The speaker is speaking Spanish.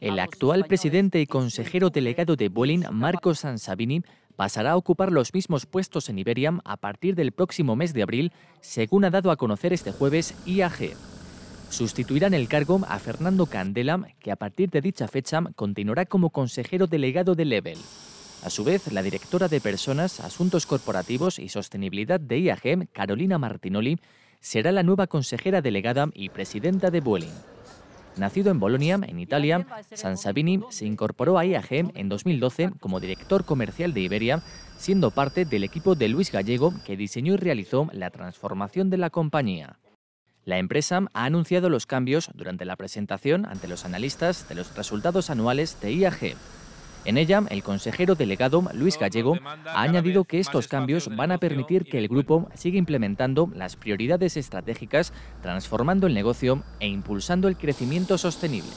El actual presidente y consejero delegado de Vueling, Marco Sansabini, pasará a ocupar los mismos puestos en Iberia a partir del próximo mes de abril, según ha dado a conocer este jueves IAG. Sustituirán el cargo a Fernando Candela que a partir de dicha fecha continuará como consejero delegado de Level. A su vez, la directora de Personas, Asuntos Corporativos y Sostenibilidad de IAG, Carolina Martinoli, será la nueva consejera delegada y presidenta de Vueling. Nacido en Bolonia, en Italia, Sansavini se incorporó a IAG e en 2012 como director comercial de Iberia, siendo parte del equipo de Luis Gallego que diseñó y realizó la transformación de la compañía. La empresa ha anunciado los cambios durante la presentación ante los analistas de los resultados anuales de IAG. E en ella, el consejero delegado Luis Gallego ha añadido que estos cambios van a permitir que el grupo siga implementando las prioridades estratégicas, transformando el negocio e impulsando el crecimiento sostenible.